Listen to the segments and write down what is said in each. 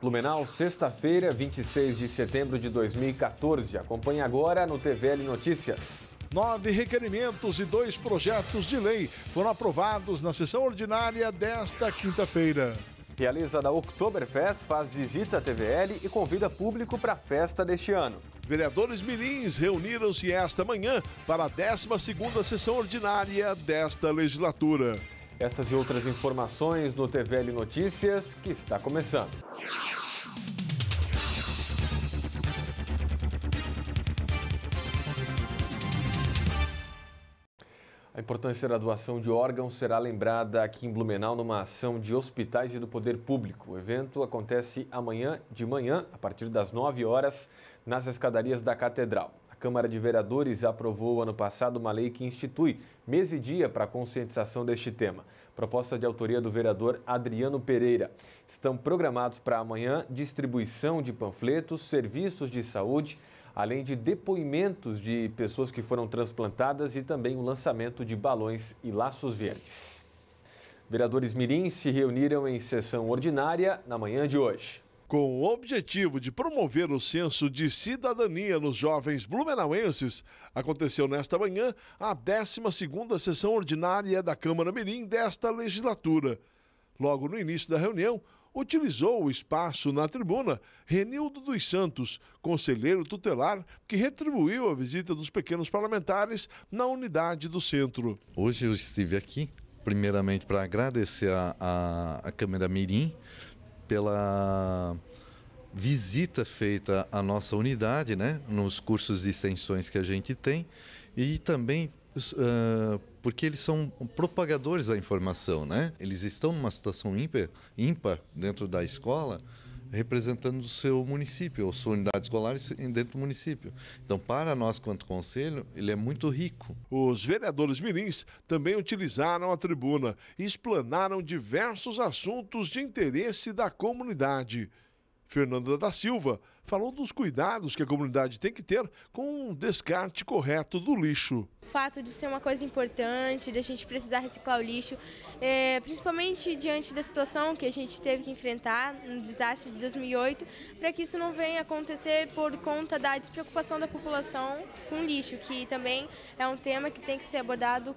Blumenau, sexta-feira, 26 de setembro de 2014. Acompanhe agora no TVL Notícias. Nove requerimentos e dois projetos de lei foram aprovados na sessão ordinária desta quinta-feira. Realiza da Oktoberfest faz visita à TVL e convida público para a festa deste ano. Vereadores mirins reuniram-se esta manhã para a 12ª sessão ordinária desta legislatura. Essas e outras informações no TVL Notícias, que está começando. A importância da doação de órgãos será lembrada aqui em Blumenau numa ação de hospitais e do poder público. O evento acontece amanhã de manhã, a partir das 9 horas, nas escadarias da Catedral. A Câmara de Vereadores aprovou ano passado uma lei que institui mês e dia para a conscientização deste tema. Proposta de autoria do vereador Adriano Pereira. Estão programados para amanhã distribuição de panfletos, serviços de saúde, além de depoimentos de pessoas que foram transplantadas e também o lançamento de balões e laços verdes. Vereadores Mirim se reuniram em sessão ordinária na manhã de hoje. Com o objetivo de promover o senso de cidadania nos jovens blumenauenses, aconteceu nesta manhã a 12ª sessão ordinária da Câmara Mirim desta legislatura. Logo no início da reunião, utilizou o espaço na tribuna Renildo dos Santos, conselheiro tutelar, que retribuiu a visita dos pequenos parlamentares na unidade do centro. Hoje eu estive aqui, primeiramente para agradecer a, a, a Câmara Mirim pela visita feita à nossa unidade, né, nos cursos de extensões que a gente tem, e também uh, porque eles são propagadores da informação, né? Eles estão numa situação ímpar, ímpar dentro da escola representando o seu município, ou sua unidade escolar dentro do município. Então, para nós, quanto conselho, ele é muito rico. Os vereadores mirins também utilizaram a tribuna e explanaram diversos assuntos de interesse da comunidade. Fernanda da Silva falou dos cuidados que a comunidade tem que ter com o descarte correto do lixo. O fato de ser uma coisa importante, de a gente precisar reciclar o lixo, é, principalmente diante da situação que a gente teve que enfrentar no desastre de 2008, para que isso não venha acontecer por conta da despreocupação da população com lixo, que também é um tema que tem que ser abordado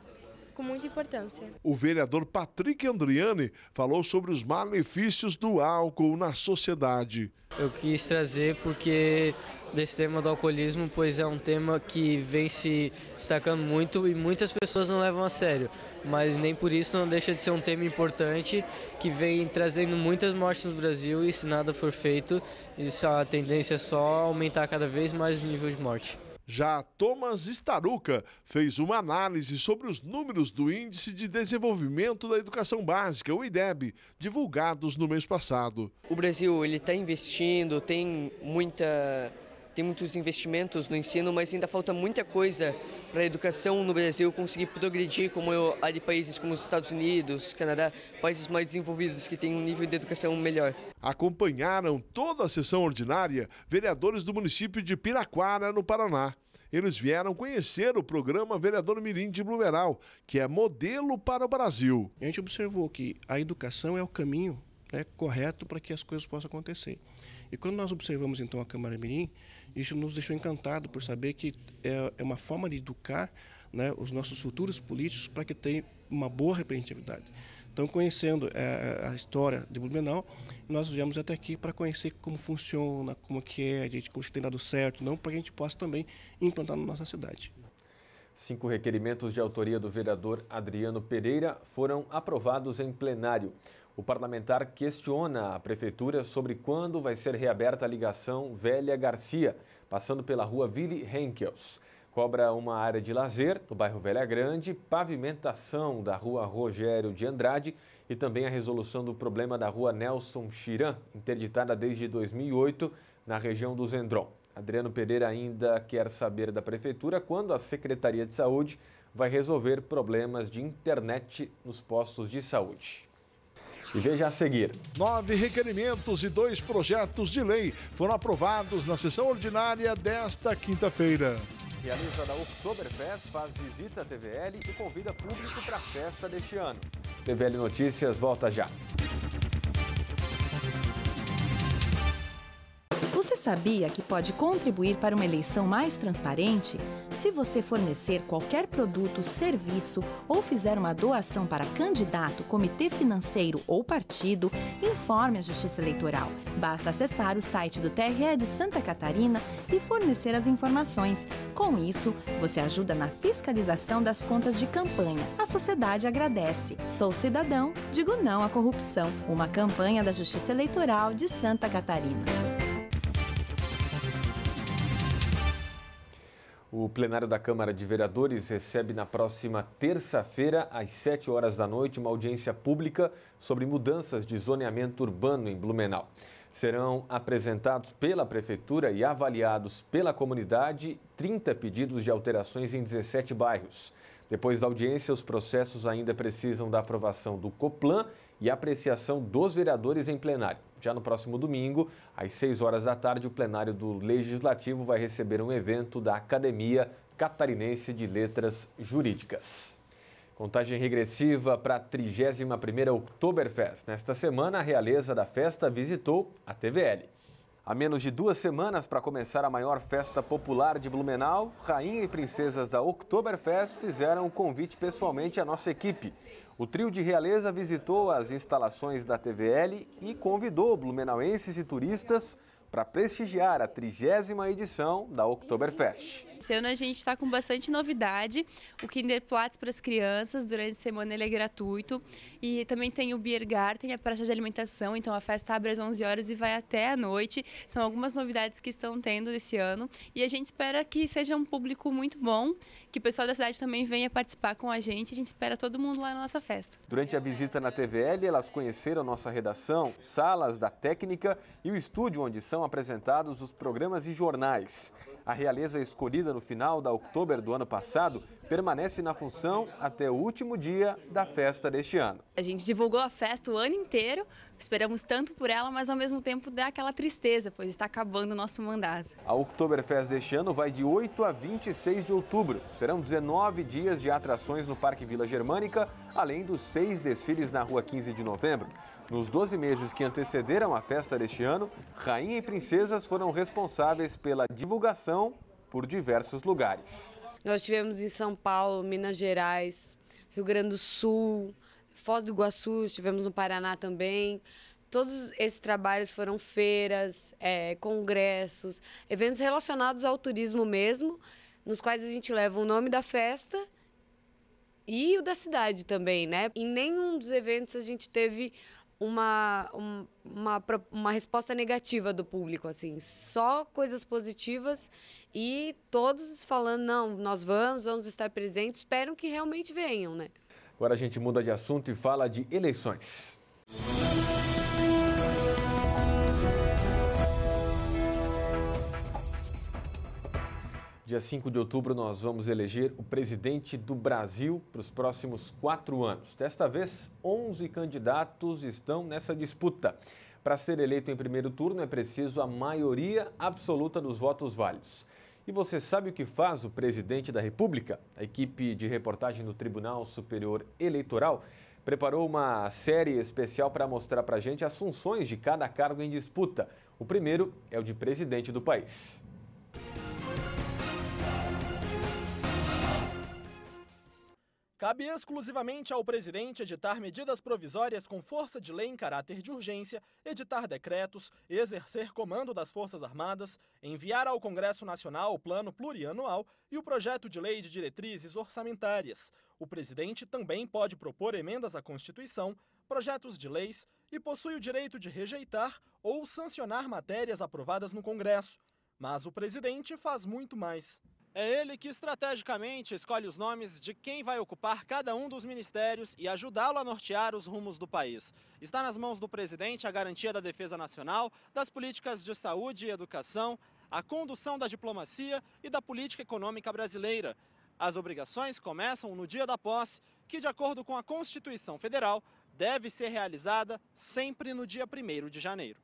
com muita importância. O vereador Patrick Andriani falou sobre os malefícios do álcool na sociedade. Eu quis trazer porque desse tema do alcoolismo, pois é um tema que vem se destacando muito e muitas pessoas não levam a sério. Mas nem por isso não deixa de ser um tema importante que vem trazendo muitas mortes no Brasil e se nada for feito, isso, a tendência é só aumentar cada vez mais o nível de morte. Já Thomas Staruca fez uma análise sobre os números do Índice de Desenvolvimento da Educação Básica, o IDEB, divulgados no mês passado. O Brasil ele está investindo, tem muita tem muitos investimentos no ensino, mas ainda falta muita coisa para a educação no Brasil conseguir progredir, como eu, há de países como os Estados Unidos, Canadá, países mais desenvolvidos que têm um nível de educação melhor. Acompanharam toda a sessão ordinária vereadores do município de Piraquara, no Paraná. Eles vieram conhecer o programa Vereador Mirim de Blumeral, que é modelo para o Brasil. A gente observou que a educação é o caminho né, correto para que as coisas possam acontecer. E quando nós observamos então a Câmara Mirim, isso nos deixou encantado por saber que é, é, uma forma de educar né, os nossos futuros políticos para que tenham uma boa representatividade. Então, conhecendo é, a história de Blumenau, nós viemos até aqui para conhecer como funciona, como que é, a gente como tem dado certo, não para que a gente possa também implantar na nossa cidade. Cinco requerimentos de autoria do vereador Adriano Pereira foram aprovados em plenário. O parlamentar questiona a prefeitura sobre quando vai ser reaberta a ligação Velha Garcia, passando pela rua Ville Henkels. Cobra uma área de lazer no bairro Velha Grande, pavimentação da rua Rogério de Andrade e também a resolução do problema da rua Nelson Chiran, interditada desde 2008 na região do Zendron. Adriano Pereira ainda quer saber da Prefeitura quando a Secretaria de Saúde vai resolver problemas de internet nos postos de saúde. E veja a seguir. Nove requerimentos e dois projetos de lei foram aprovados na sessão ordinária desta quinta-feira. Realiza da Oktoberfest, faz visita à TVL e convida público para a festa deste ano. TVL Notícias volta já. Você sabia que pode contribuir para uma eleição mais transparente? Se você fornecer qualquer produto, serviço ou fizer uma doação para candidato, comitê financeiro ou partido, informe a Justiça Eleitoral. Basta acessar o site do TRE de Santa Catarina e fornecer as informações. Com isso, você ajuda na fiscalização das contas de campanha. A sociedade agradece. Sou cidadão, digo não à corrupção. Uma campanha da Justiça Eleitoral de Santa Catarina. O plenário da Câmara de Vereadores recebe na próxima terça-feira, às 7 horas da noite, uma audiência pública sobre mudanças de zoneamento urbano em Blumenau. Serão apresentados pela Prefeitura e avaliados pela comunidade 30 pedidos de alterações em 17 bairros. Depois da audiência, os processos ainda precisam da aprovação do COPLAN e apreciação dos vereadores em plenário. Já no próximo domingo, às 6 horas da tarde, o plenário do Legislativo vai receber um evento da Academia Catarinense de Letras Jurídicas. Contagem regressiva para a 31ª Oktoberfest. Nesta semana, a realeza da festa visitou a TVL. A menos de duas semanas para começar a maior festa popular de Blumenau, rainha e princesas da Oktoberfest fizeram um convite pessoalmente à nossa equipe. O trio de Realeza visitou as instalações da TVL e convidou blumenauenses e turistas para prestigiar a trigésima edição da Oktoberfest. Esse ano a gente está com bastante novidade, o Kinderplatz para as crianças, durante a semana ele é gratuito e também tem o Biergarten, a praça de alimentação, então a festa abre às 11 horas e vai até a noite. São algumas novidades que estão tendo esse ano e a gente espera que seja um público muito bom, que o pessoal da cidade também venha participar com a gente, a gente espera todo mundo lá na nossa festa. Durante a visita na TVL, elas conheceram nossa redação, salas da técnica e o estúdio onde são são apresentados os programas e jornais. A realeza escolhida no final da outubro do ano passado permanece na função até o último dia da festa deste ano. A gente divulgou a festa o ano inteiro, esperamos tanto por ela, mas ao mesmo tempo dá aquela tristeza, pois está acabando o nosso mandato. A Oktoberfest deste ano vai de 8 a 26 de outubro. Serão 19 dias de atrações no Parque Vila Germânica, além dos seis desfiles na Rua 15 de Novembro. Nos 12 meses que antecederam a festa deste ano, rainha e princesas foram responsáveis pela divulgação por diversos lugares. Nós tivemos em São Paulo, Minas Gerais, Rio Grande do Sul, Foz do Iguaçu, tivemos no Paraná também. Todos esses trabalhos foram feiras, é, congressos, eventos relacionados ao turismo mesmo, nos quais a gente leva o nome da festa e o da cidade também, né? Em nenhum dos eventos a gente teve uma, um, uma, uma resposta negativa do público, assim, só coisas positivas e todos falando, não, nós vamos, vamos estar presentes, esperam que realmente venham, né? Agora a gente muda de assunto e fala de eleições. Música Dia 5 de outubro, nós vamos eleger o presidente do Brasil para os próximos quatro anos. Desta vez, 11 candidatos estão nessa disputa. Para ser eleito em primeiro turno, é preciso a maioria absoluta dos votos válidos. E você sabe o que faz o presidente da República? A equipe de reportagem do Tribunal Superior Eleitoral preparou uma série especial para mostrar para a gente as funções de cada cargo em disputa. O primeiro é o de presidente do país. Cabe exclusivamente ao presidente editar medidas provisórias com força de lei em caráter de urgência, editar decretos, exercer comando das Forças Armadas, enviar ao Congresso Nacional o plano plurianual e o projeto de lei de diretrizes orçamentárias. O presidente também pode propor emendas à Constituição, projetos de leis e possui o direito de rejeitar ou sancionar matérias aprovadas no Congresso. Mas o presidente faz muito mais. É ele que estrategicamente escolhe os nomes de quem vai ocupar cada um dos ministérios e ajudá-lo a nortear os rumos do país. Está nas mãos do presidente a garantia da defesa nacional, das políticas de saúde e educação, a condução da diplomacia e da política econômica brasileira. As obrigações começam no dia da posse, que, de acordo com a Constituição Federal, deve ser realizada sempre no dia 1 de janeiro.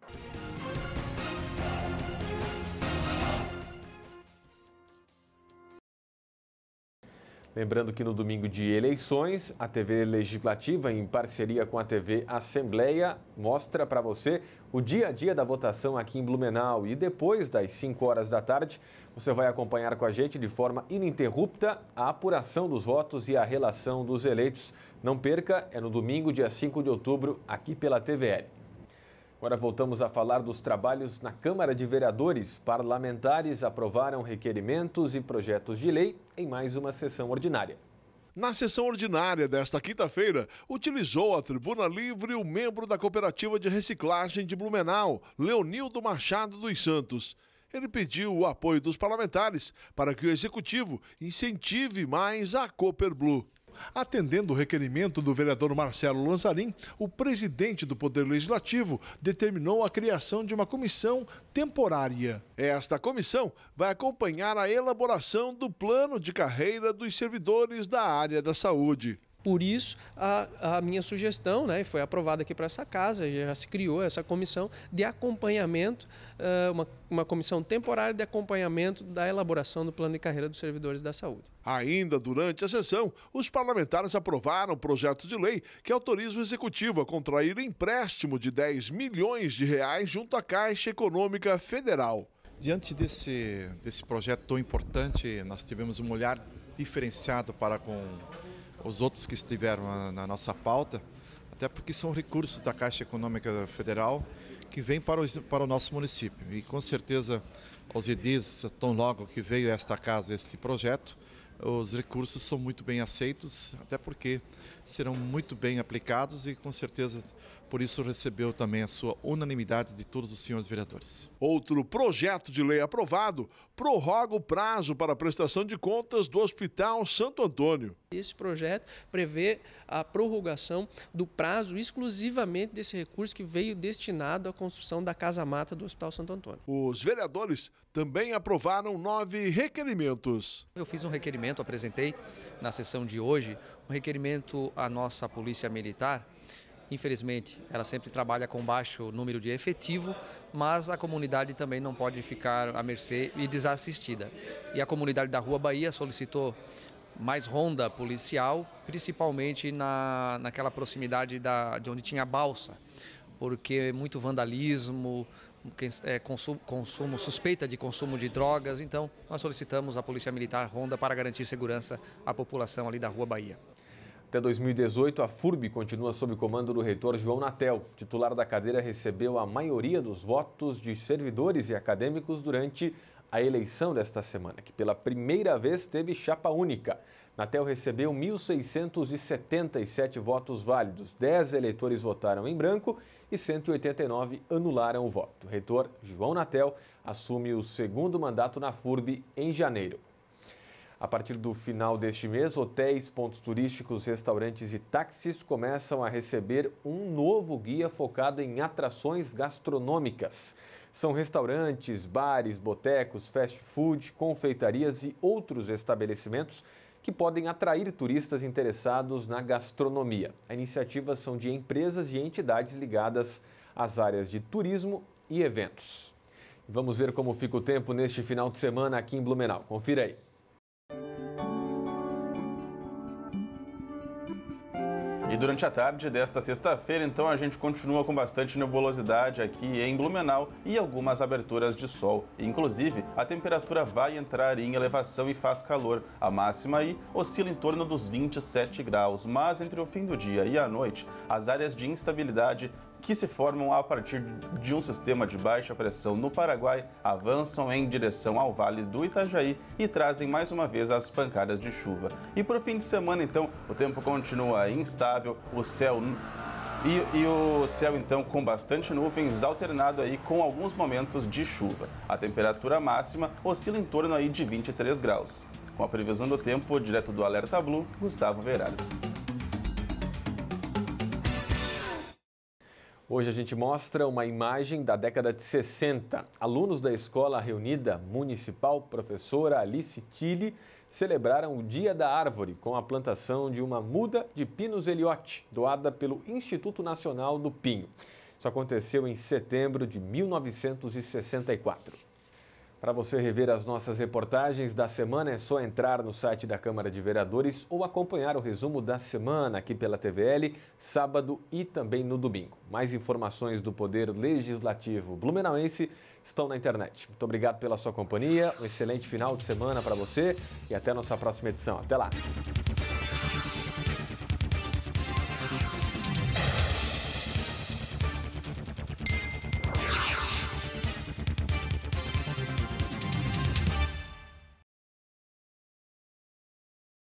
Lembrando que no domingo de eleições, a TV Legislativa, em parceria com a TV Assembleia, mostra para você o dia a dia da votação aqui em Blumenau. E depois das 5 horas da tarde, você vai acompanhar com a gente de forma ininterrupta a apuração dos votos e a relação dos eleitos. Não perca, é no domingo, dia 5 de outubro, aqui pela TVL. Agora voltamos a falar dos trabalhos na Câmara de Vereadores. Parlamentares aprovaram requerimentos e projetos de lei em mais uma sessão ordinária. Na sessão ordinária desta quinta-feira, utilizou a tribuna livre o membro da Cooperativa de Reciclagem de Blumenau, Leonildo Machado dos Santos. Ele pediu o apoio dos parlamentares para que o executivo incentive mais a Cooper Blue. Atendendo o requerimento do vereador Marcelo Lanzarin, o presidente do Poder Legislativo determinou a criação de uma comissão temporária. Esta comissão vai acompanhar a elaboração do plano de carreira dos servidores da área da saúde. Por isso, a, a minha sugestão, né, foi aprovada aqui para essa casa, já se criou essa comissão de acompanhamento, eh, uma, uma comissão temporária de acompanhamento da elaboração do plano de carreira dos servidores da saúde. Ainda durante a sessão, os parlamentares aprovaram o projeto de lei que autoriza o executivo a contrair empréstimo de 10 milhões de reais junto à Caixa Econômica Federal. Diante desse, desse projeto tão importante, nós tivemos um olhar diferenciado para com os outros que estiveram na nossa pauta, até porque são recursos da Caixa Econômica Federal que vêm para o, para o nosso município. E com certeza, aos edis, tão logo que veio esta casa, esse projeto, os recursos são muito bem aceitos, até porque serão muito bem aplicados e com certeza por isso recebeu também a sua unanimidade de todos os senhores vereadores. Outro projeto de lei aprovado prorroga o prazo para a prestação de contas do Hospital Santo Antônio. Esse projeto prevê a prorrogação do prazo exclusivamente desse recurso que veio destinado à construção da Casa Mata do Hospital Santo Antônio. Os vereadores também aprovaram nove requerimentos. Eu fiz um requerimento, apresentei na sessão de hoje, um requerimento à nossa Polícia Militar Infelizmente, ela sempre trabalha com baixo número de efetivo, mas a comunidade também não pode ficar à mercê e desassistida. E a comunidade da Rua Bahia solicitou mais ronda policial, principalmente na, naquela proximidade da, de onde tinha a balsa, porque muito vandalismo, é, consumo, consumo, suspeita de consumo de drogas. Então, nós solicitamos a Polícia Militar Ronda para garantir segurança à população ali da Rua Bahia. Até 2018, a FURB continua sob comando do reitor João Natel. titular da cadeira recebeu a maioria dos votos de servidores e acadêmicos durante a eleição desta semana, que pela primeira vez teve chapa única. Natel recebeu 1.677 votos válidos, 10 eleitores votaram em branco e 189 anularam o voto. O reitor João Natel assume o segundo mandato na FURB em janeiro. A partir do final deste mês, hotéis, pontos turísticos, restaurantes e táxis começam a receber um novo guia focado em atrações gastronômicas. São restaurantes, bares, botecos, fast food, confeitarias e outros estabelecimentos que podem atrair turistas interessados na gastronomia. A iniciativa são de empresas e entidades ligadas às áreas de turismo e eventos. Vamos ver como fica o tempo neste final de semana aqui em Blumenau. Confira aí. E durante a tarde desta sexta-feira, então, a gente continua com bastante nebulosidade aqui em Blumenau e algumas aberturas de sol. Inclusive, a temperatura vai entrar em elevação e faz calor. A máxima aí oscila em torno dos 27 graus, mas entre o fim do dia e a noite, as áreas de instabilidade que se formam a partir de um sistema de baixa pressão no Paraguai avançam em direção ao Vale do Itajaí e trazem mais uma vez as pancadas de chuva. E para o fim de semana, então, o tempo continua instável, o céu e, e, o céu então com bastante nuvens, alternado aí com alguns momentos de chuva. A temperatura máxima oscila em torno aí de 23 graus. Com a previsão do tempo, direto do Alerta Blue, Gustavo Verado. Hoje a gente mostra uma imagem da década de 60. Alunos da Escola Reunida Municipal Professora Alice Tille celebraram o Dia da Árvore com a plantação de uma muda de pinos Eliotti, doada pelo Instituto Nacional do Pinho. Isso aconteceu em setembro de 1964. Para você rever as nossas reportagens da semana, é só entrar no site da Câmara de Vereadores ou acompanhar o resumo da semana aqui pela TVL, sábado e também no domingo. Mais informações do Poder Legislativo Blumenauense estão na internet. Muito obrigado pela sua companhia, um excelente final de semana para você e até a nossa próxima edição. Até lá!